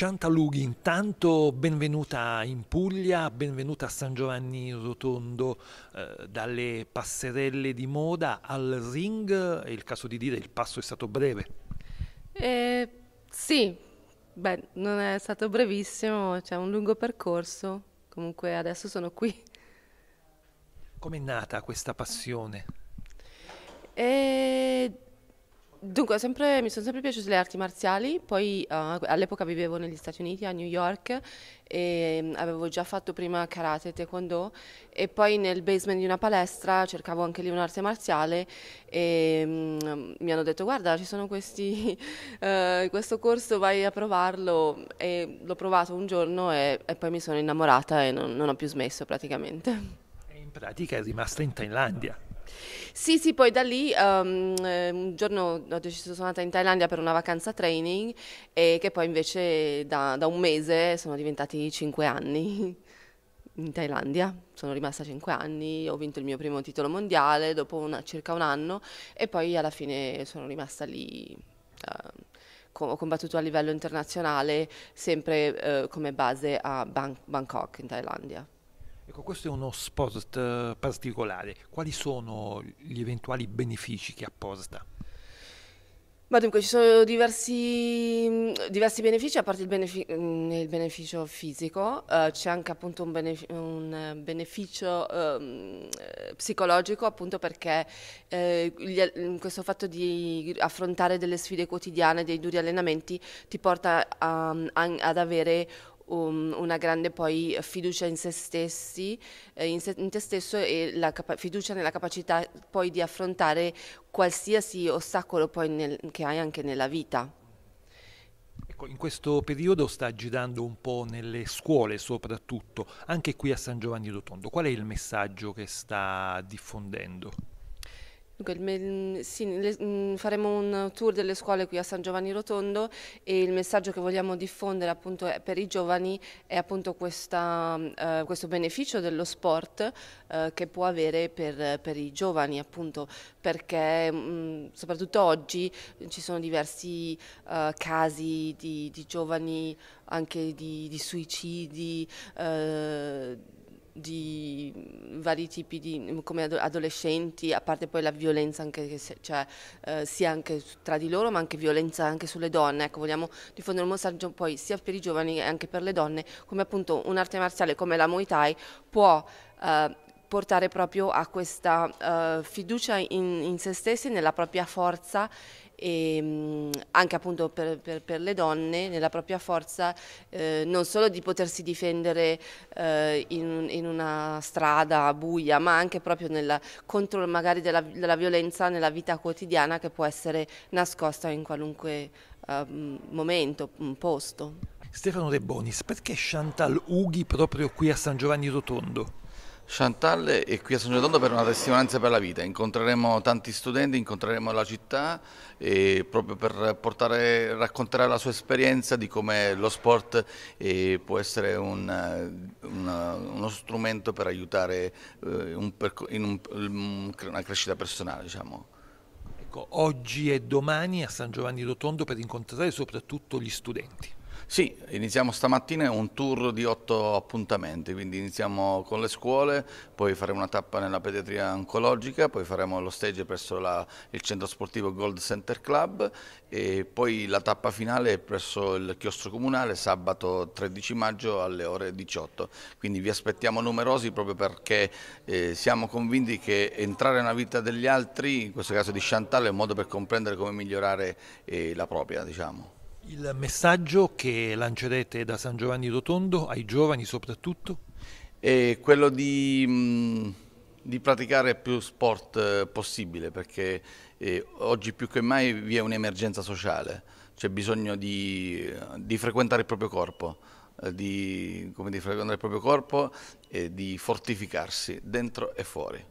Santa Lughi, intanto benvenuta in Puglia, benvenuta a San Giovanni Rotondo, eh, dalle passerelle di moda al ring, è il caso di dire il passo è stato breve. Eh, sì, beh, non è stato brevissimo, c'è un lungo percorso, comunque adesso sono qui. Com'è nata questa passione? Eh, Dunque, sempre, mi sono sempre piaciute le arti marziali, poi uh, all'epoca vivevo negli Stati Uniti, a New York, e mm, avevo già fatto prima karate e taekwondo e poi nel basement di una palestra cercavo anche lì un'arte marziale e um, mi hanno detto guarda ci sono questi, uh, questo corso vai a provarlo e l'ho provato un giorno e, e poi mi sono innamorata e non, non ho più smesso praticamente. E in pratica è rimasta in Thailandia. Sì, sì, poi da lì um, un giorno ho deciso, sono andata in Thailandia per una vacanza training e che poi invece da, da un mese sono diventati cinque anni in Thailandia, sono rimasta cinque anni, ho vinto il mio primo titolo mondiale dopo una, circa un anno e poi alla fine sono rimasta lì, eh, ho combattuto a livello internazionale sempre eh, come base a Bang- Bangkok in Thailandia. Ecco, questo è uno sport eh, particolare. Quali sono gli eventuali benefici che apporta? Ma dunque ci sono diversi, mm, diversi, benefici, a parte il, beneficio, mm, il beneficio fisico, eh, c'è anche appunto un, beneficio, un beneficio ehm, eh, psicologico appunto perché eh, gli, mm, questo fatto di affrontare delle sfide quotidiane, dei duri allenamenti ti porta a, ehm, a, ad avere um, una grande poi eh, fiducia in se stessi, eh, in, se, in, te stesso e la fiducia nella capacità poi di affrontare qualsiasi ostacolo poi nel, che hai anche nella vita. Ecco, in questo periodo sta girando un po' nelle scuole soprattutto, anche qui a San Giovanni Rotondo. Qual è il messaggio che sta diffondendo? Dunque, sì, mm, faremo un tour delle scuole qui a San Giovanni Rotondo e il messaggio che vogliamo diffondere appunto per i giovani è appunto questa, mm, eh, questo beneficio dello sport eh, che può avere per, per, i giovani appunto perché mh, mm, soprattutto oggi ci sono diversi eh, casi di, di, giovani anche di, di suicidi eh, di vari tipi di come adolescenti, a parte poi la violenza anche che c'è cioè, eh, sia anche tra di loro, ma anche violenza anche sulle donne. Ecco, vogliamo diffondere un messaggio poi sia per i giovani che anche per le donne, come appunto un'arte marziale come la Muay Thai può eh, portare proprio a questa uh, fiducia in, in, se stessi, nella propria forza e mm, anche appunto per, per, per, le donne, nella propria forza eh, non solo di potersi difendere eh, in, in, una strada buia, ma anche proprio nella, contro magari della, della, violenza nella vita quotidiana che può essere nascosta in qualunque eh, momento, posto. Stefano De Bonis, perché Chantal Ughi proprio qui a San Giovanni Rotondo? Chantal è qui a San Giordano per una testimonianza per la vita, incontreremo tanti studenti, incontreremo la città proprio per portare, raccontare la sua esperienza di come lo sport può essere un, una, uno strumento per aiutare eh, un in un, una crescita personale. Diciamo. Ecco, oggi e domani a San Giovanni Rotondo per incontrare soprattutto gli studenti. Sì, iniziamo stamattina un tour di otto appuntamenti, quindi iniziamo con le scuole, poi faremo una tappa nella pediatria oncologica, poi faremo lo stage presso la, il centro sportivo Gold Center Club e poi la tappa finale presso il chiostro comunale sabato 13 maggio alle ore 18. Quindi vi aspettiamo numerosi proprio perché eh, siamo convinti che entrare nella vita degli altri, in questo caso di Chantal, è un modo per comprendere come migliorare eh, la propria. Diciamo. Il messaggio che lancerete da San Giovanni Rotondo ai giovani soprattutto? È quello di, mm, di praticare più sport eh, possibile perché eh, oggi più che mai vi è un'emergenza sociale, c'è bisogno di, eh, di frequentare il proprio corpo di, come di frequentare il proprio corpo e di fortificarsi dentro e fuori.